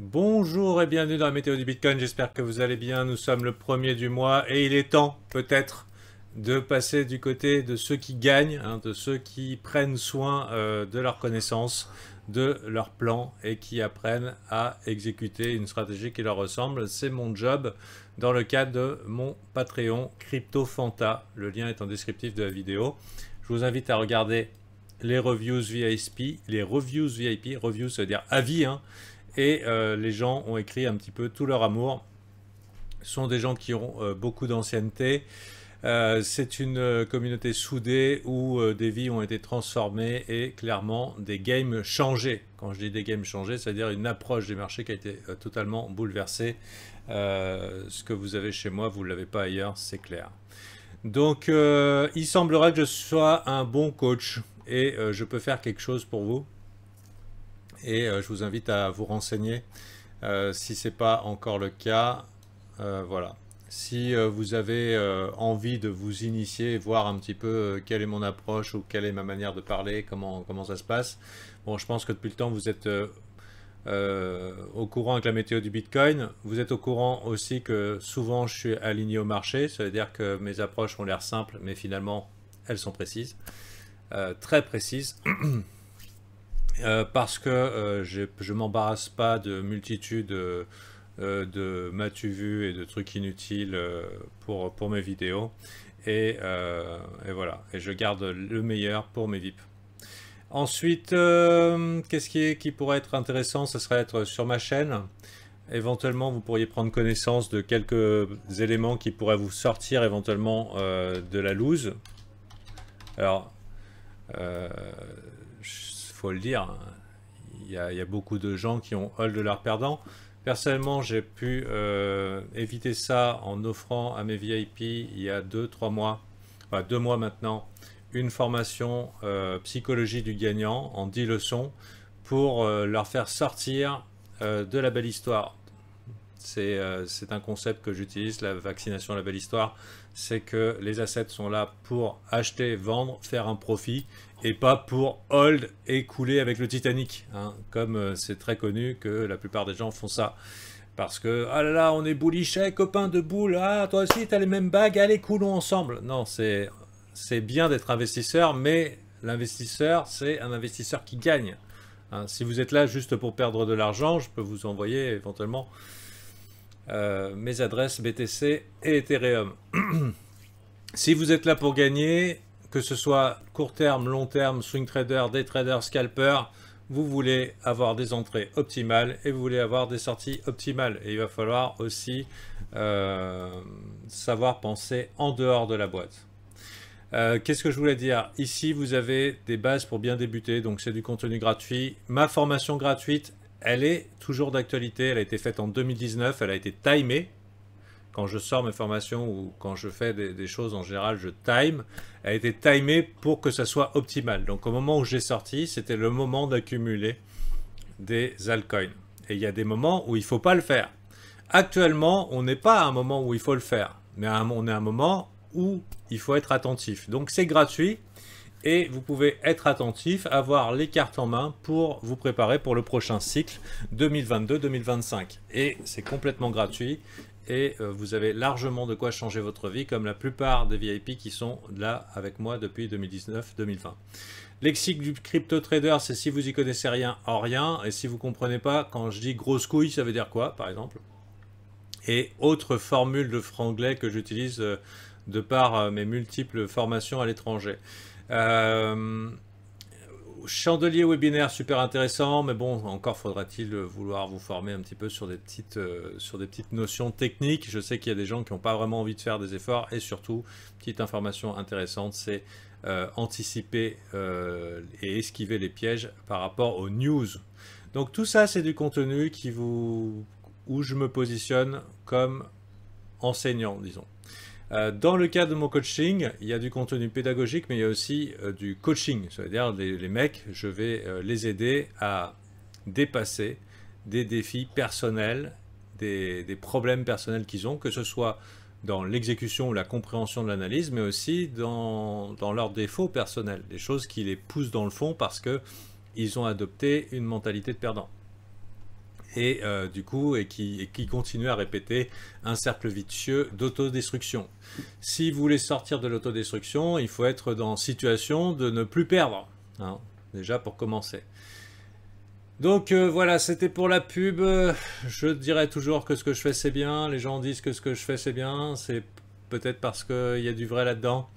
Bonjour et bienvenue dans la météo du Bitcoin, j'espère que vous allez bien, nous sommes le premier du mois et il est temps peut-être de passer du côté de ceux qui gagnent, hein, de ceux qui prennent soin euh, de leurs connaissances, de leurs plans et qui apprennent à exécuter une stratégie qui leur ressemble. C'est mon job dans le cadre de mon Patreon CryptoFanta, le lien est en descriptif de la vidéo. Je vous invite à regarder les reviews VIP, les reviews VIP, reviews ça veut dire avis, hein, et euh, les gens ont écrit un petit peu tout leur amour. Ce sont des gens qui ont euh, beaucoup d'ancienneté. Euh, c'est une communauté soudée où des vies ont été transformées et clairement des games changés. Quand je dis des games changés, c'est-à-dire une approche des marchés qui a été totalement bouleversée. ce que vous avez chez moi, vous ne l'avez pas ailleurs, c'est clair. Donc, il semblerait que je sois un bon coach et je peux faire quelque chose pour vous. Et euh, je vous invite à vous renseigner euh, si ce n'est pas encore le cas. Euh, voilà. Si vous avez envie de vous initier, voir un petit peu quelle est mon approche ou quelle est ma manière de parler, comment, comment ça se passe. Bon, je pense que depuis le temps, vous êtes au courant avec la météo du Bitcoin. Vous êtes au courant aussi que souvent je suis aligné au marché, ça veut dire que mes approches ont l'air simples, mais finalement elles sont précises, très précises. Euh, parce que euh, je je m'embarrasse pas de multitudes euh, euh de matu vu et de trucs inutiles pour, pour mes vidéos. Et, et, voilà, et je garde le meilleur pour mes VIP. Ensuite, qu'est-ce qui, qui pourrait être intéressant Ce serait être sur ma chaîne. Éventuellement, vous pourriez prendre connaissance de quelques éléments qui pourraient vous sortir éventuellement de la loose. Alors, faut le dire, il y, a, beaucoup de gens qui ont hold de leurs perdant. Personnellement, j'ai pu euh, éviter ça en offrant à mes VIP il y a deux trois mois, enfin deux mois maintenant, une formation euh, psychologie du gagnant en dix leçons pour euh, leur faire sortir de la belle histoire. Euh, c'est un concept que j'utilise, la vaccination, la belle histoire. C'est que les assets sont là pour acheter, vendre, faire un profit et pas pour hold et couler avec le Titanic. Hein. comme euh, c'est très connu que la plupart des gens font ça. Parce que, ah là là, on est boulichet, copain de boule, ah toi aussi t'as les mêmes bagues, allez coulons ensemble. Non, c'est bien d'être investisseur, mais l'investisseur, c'est un investisseur qui gagne. Hein. si vous êtes là juste pour perdre de l'argent, je peux vous envoyer éventuellement euh, mes adresses BTC et Ethereum. si vous êtes là pour gagner, que ce soit court terme, long terme, swing trader, day trader, scalper, vous voulez avoir des entrées optimales et vous voulez avoir des sorties optimales. Et il va falloir aussi euh, savoir penser en dehors de la boîte. Euh, qu'est-ce que je voulais dire Ici, vous avez des bases pour bien débuter, donc c'est du contenu gratuit. Ma formation gratuite elle est toujours d'actualité. Elle a été faite en 2019. Elle a été timée. Quand je sors mes formations ou quand je fais des, choses en général, je time. Elle a été timée pour que ça soit optimal. Donc au moment où j'ai sorti, c'était le moment d'accumuler des altcoins. Et il y a des moments où il ne faut pas le faire. Actuellement, on n'est pas à un moment où il faut le faire, mais on est à un moment où il faut être attentif. Donc c'est gratuit, et vous pouvez être attentif, avoir les cartes en main pour vous préparer pour le prochain cycle 2022-2025. Et c'est complètement gratuit et euh, vous avez largement de quoi changer votre vie comme la plupart des VIP qui sont là avec moi depuis 2019-2020. Lexique du crypto trader, c'est si vous y connaissez rien en rien et si vous ne comprenez pas quand je dis grosse couille, ça veut dire quoi par exemple Et autre formule de franglais que j'utilise euh, de par euh, mes multiples formations à l'étranger. Euh, chandelier webinaire super intéressant, mais bon, encore faudra-t-il vouloir vous former un petit peu sur des petites, euh, sur des petites notions techniques. Je sais qu'il y a des gens qui n'ont pas vraiment envie de faire des efforts et surtout, petite information intéressante, c'est euh, anticiper et esquiver les pièges par rapport aux news. Donc tout ça, c'est du contenu qui vous, où je me positionne comme enseignant, disons. Euh, dans le cas de mon coaching, il y a du contenu pédagogique, mais il y a aussi euh, du coaching. C'est-à-dire, les, mecs, je vais euh, les aider à dépasser des défis personnels, des, problèmes personnels qu'ils ont, que ce soit dans l'exécution ou la compréhension de l'analyse, mais aussi dans, dans, leurs défauts personnels, des choses qui les poussent dans le fond parce que ils ont adopté une mentalité de perdant et euh, du coup et qui, continue à répéter un cercle vicieux d'autodestruction. Si vous voulez sortir de l'autodestruction, il faut être dans situation de ne plus perdre, hein, déjà pour commencer. Donc euh, voilà, c'était pour la pub. Je dirais toujours que ce que je fais c'est bien. Les gens disent que ce que je fais c'est bien. C'est peut-être parce qu'il y a du vrai là-dedans.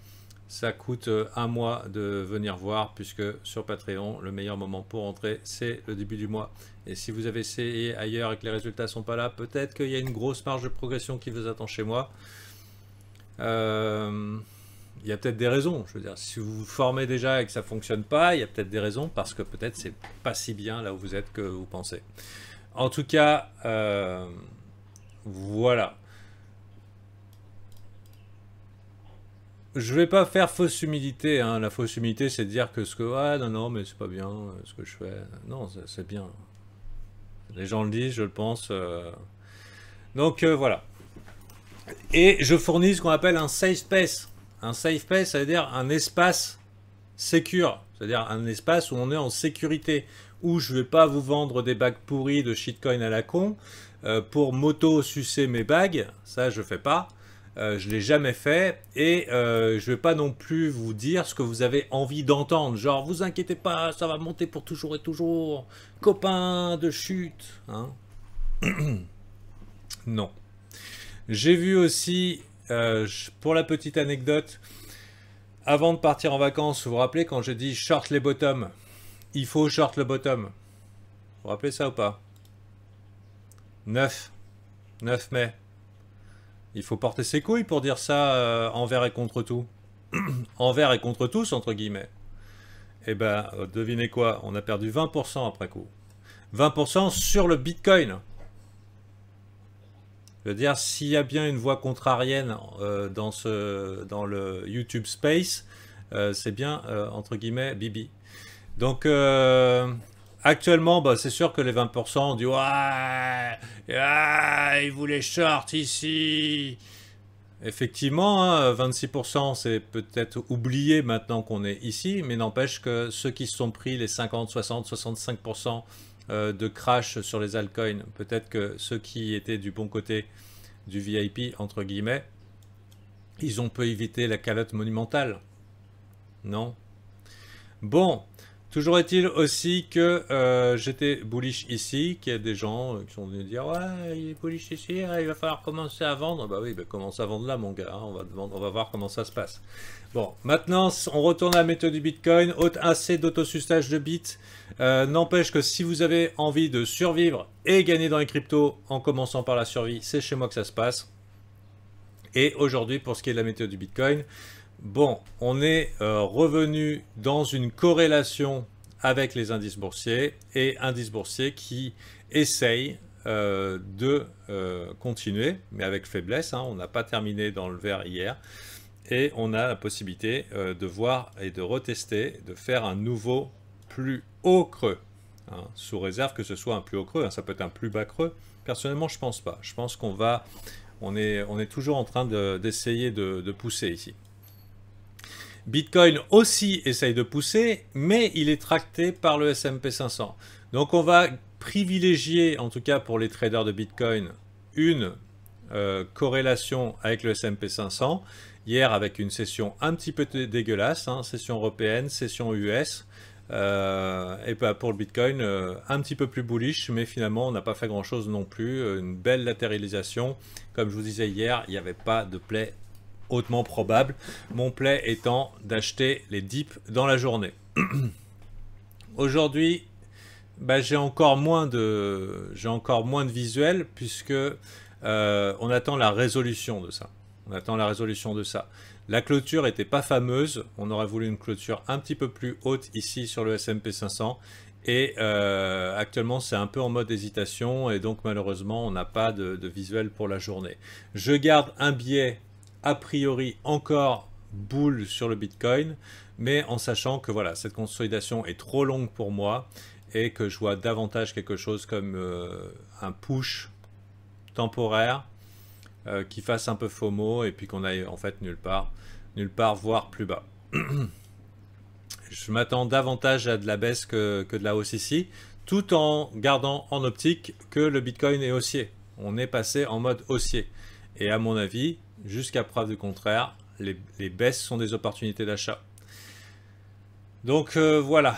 Ça coûte euh, un mois de venir voir puisque sur Patreon, le meilleur moment pour entrer, c'est le début du mois. Et si vous avez essayé ailleurs et que les résultats sont pas là, peut-être qu'il y a une grosse marge de progression qui vous attend chez moi. Euh, il y a peut-être des raisons. Je veux dire, si vous vous formez déjà et que ça fonctionne pas, il y a peut-être des raisons parce que peut-être c'est pas si bien là où vous êtes que vous pensez. En tout cas, euh, voilà. je vais pas faire fausse humilité. Hein. La fausse humilité, c'est de dire que ce que. Ah non, non, mais c'est pas bien euh, ce que je fais. Non, c'est bien. Les gens le disent, je le pense. Euh. Donc euh, voilà. Et je fournis ce qu'on appelle un safe space. Un safe space, ça veut dire un espace secure. C'est-à-dire un espace où on est en sécurité. Où je vais pas vous vendre des bagues pourries de shitcoin à la con. pour moto-sucer mes bagues. Ça, je fais pas. Euh, je ne l'ai jamais fait et euh, je ne vais pas non plus vous dire ce que vous avez envie d'entendre. Genre, vous inquiétez pas, ça va monter pour toujours et toujours. Copain de chute. Hein. non. J'ai vu aussi, euh, pour la petite anecdote, avant de partir en vacances, vous vous rappelez quand j'ai dit short les bottoms Il faut short le bottom. Vous vous rappelez ça ou pas 9. 9 mai. Il faut porter ses couilles pour dire ça euh, envers et contre tout. envers et contre tous, entre guillemets. Eh ben, euh, devinez quoi On a perdu 20% après coup. 20% sur le Bitcoin. Je veux dire, s'il y a bien une voix contrarienne euh, dans, ce, dans le YouTube Space, c'est bien, entre guillemets, Bibi. Donc actuellement, bah, c'est sûr que les 20% ont dit ouais, ah, ils voulaient short ici. Effectivement, 26%, hein, c'est peut-être oublié maintenant qu'on est ici, mais n'empêche que ceux qui se sont pris les 50, 60, 65% de crash sur les altcoins, peut-être que ceux qui étaient du bon côté du VIP, entre guillemets, ils ont peu éviter la calotte monumentale. Non Bon, Toujours est-il aussi que euh, j'étais bullish ici, qu'il y a des gens euh, qui sont venus dire ouais il est bullish ici, hein, il va falloir commencer à vendre. Bah oui, bah, commence à vendre là mon gars, hein, on, va vendre, on va voir comment ça se passe. Bon, maintenant on retourne à la méthode du Bitcoin, haute assez d'autosustage de bits. Euh, n'empêche que si vous avez envie de survivre et gagner dans les cryptos en commençant par la survie, c'est chez moi que ça se passe. Et aujourd'hui pour ce qui est de la méthode du Bitcoin, Bon, on est euh, revenu dans une corrélation avec les indices boursiers et indices boursiers qui essayent euh, de euh, continuer, mais avec faiblesse. Hein. on n'a pas terminé dans le vert hier. Et on a la possibilité de voir et de retester, de faire un nouveau plus haut creux. Hein. sous réserve que ce soit un plus haut creux. Hein. ça peut être un plus bas creux. Personnellement, je ne pense pas. Je pense qu'on va... On est, on est toujours en train d'essayer de pousser ici. Bitcoin aussi essaye de pousser, mais il est tracté par le SMP 500. Donc on va privilégier, en tout cas pour les traders de Bitcoin, une euh, corrélation avec le SMP 500. Hier, avec une session un petit peu dégueulasse, hein, session européenne, session US, euh, et ben, pour le Bitcoin, euh, un petit peu plus bullish, mais finalement, on n'a pas fait grand-chose non plus. Une belle latéralisation. Comme je vous disais hier, il n'y avait pas de plaie hautement probable, mon play étant d'acheter les dips dans la journée. Aujourd'hui, bah, j'ai encore moins de j'ai encore moins de visuels puisque euh, on attend la résolution de ça. On attend la résolution de ça. La clôture n'était pas fameuse. On aurait voulu une clôture un petit peu plus haute ici sur le SMP 500. Et euh, actuellement, c'est un peu en mode hésitation. Et donc, malheureusement, on n'a pas de, de visuel pour la journée. Je garde un biais a priori encore boule sur le Bitcoin, mais en sachant que voilà, cette consolidation est trop longue pour moi et que je vois davantage quelque chose comme euh, un push temporaire euh, qui fasse un peu FOMO et puis qu'on aille en fait nulle part, nulle part, voire plus bas. je m'attends davantage à de la baisse que, que de la hausse ici, tout en gardant en optique que le Bitcoin est haussier. On est passé en mode haussier. Et à mon avis, jusqu'à preuve du contraire, les, baisses sont des opportunités d'achat. Donc euh, voilà,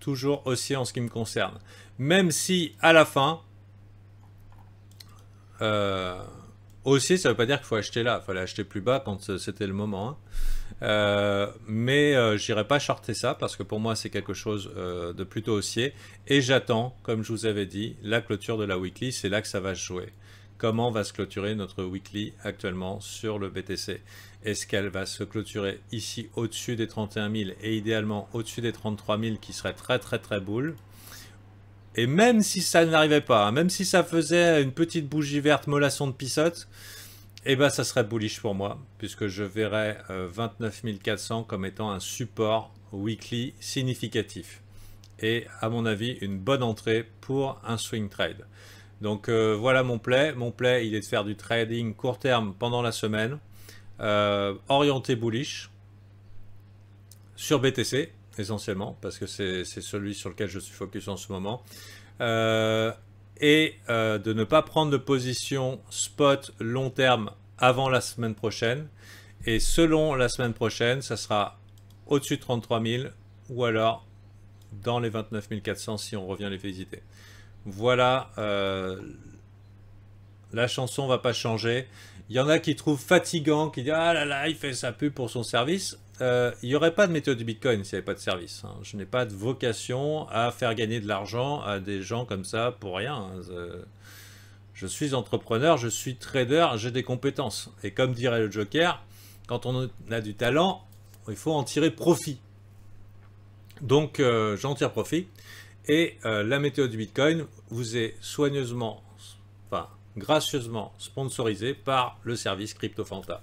toujours haussier en ce qui me concerne. Même si à la fin, euh, haussier, ça ne veut pas dire qu'il faut acheter là, il fallait acheter plus bas quand euh, c'était le moment. Hein. mais j'irai pas shorter ça parce que pour moi c'est quelque chose de plutôt haussier et j'attends, comme je vous avais dit, la clôture de la weekly, c'est là que ça va se jouer comment va se clôturer notre weekly actuellement sur le BTC. Est-ce qu'elle va se clôturer ici au-dessus des 31 000 et idéalement au-dessus des 33 000 qui serait très très très boule Et même si ça n'arrivait pas, hein, même si ça faisait une petite bougie verte molasson de pissote, eh bien ça serait bullish pour moi puisque je verrais 29 euh, 400 comme étant un support weekly significatif et à mon avis une bonne entrée pour un swing trade. Donc euh, voilà mon play. Mon play, il est de faire du trading court terme pendant la semaine, euh, orienté bullish, sur BTC essentiellement, parce que c'est celui sur lequel je suis focus en ce moment. Euh, et de ne pas prendre de position spot long terme avant la semaine prochaine. Et selon la semaine prochaine, ça sera au-dessus de 33 000 ou alors dans les 29 400 si on revient les visiter. Voilà, euh, la chanson va pas changer. Il y en a qui trouvent fatigant, qui disent Ah là là, il fait sa pub pour son service. Euh, il n'y aurait pas de méthode du Bitcoin s'il n'y avait pas de service. Hein. Je n'ai pas de vocation à faire gagner de l'argent à des gens comme ça pour rien. Hein. Je suis entrepreneur, je suis trader, j'ai des compétences. Et comme dirait le Joker, quand on a du talent, il faut en tirer profit. Donc euh, j'en tire profit. Et euh, la météo du Bitcoin vous est soigneusement, enfin gracieusement sponsorisée par le service CryptoFanta.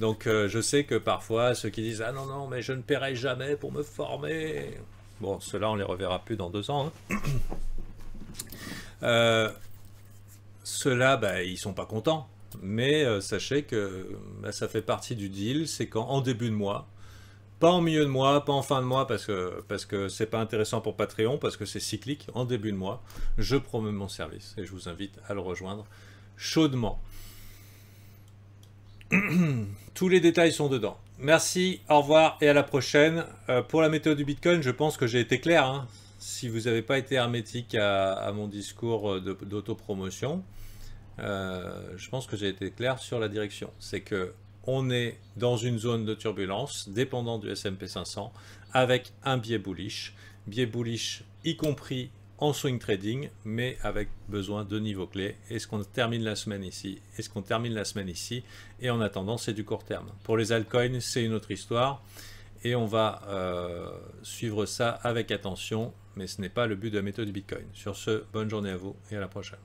Donc euh, je sais que parfois ceux qui disent ah non non mais je ne paierai jamais pour me former. Bon cela on les reverra plus dans deux ans. Hein. Euh, ceux-là bah, ils sont pas contents. Mais sachez que bah, ça fait partie du deal, c'est qu'en début de mois, pas en milieu de mois, pas en fin de mois, parce que parce que c'est pas intéressant pour Patreon, parce que c'est cyclique. En début de mois, je promets mon service et je vous invite à le rejoindre chaudement. Tous les détails sont dedans. Merci, au revoir et à la prochaine. Euh, pour la méthode du Bitcoin, je pense que j'ai été clair. Hein. Si vous n'avez pas été hermétique à, mon discours euh, d'autopromotion, euh, je pense que j'ai été clair sur la direction. C'est que on est dans une zone de turbulence dépendant du S&P 500 avec un biais bullish, biais bullish y compris en swing trading, mais avec besoin de niveaux clés. Est-ce qu'on termine la semaine ici Est-ce qu'on termine la semaine ici Et en attendant, c'est du court terme. Pour les altcoins, c'est une autre histoire. Et on va euh, suivre ça avec attention, mais ce n'est pas le but de la méthode Bitcoin. Sur ce, bonne journée à vous et à la prochaine.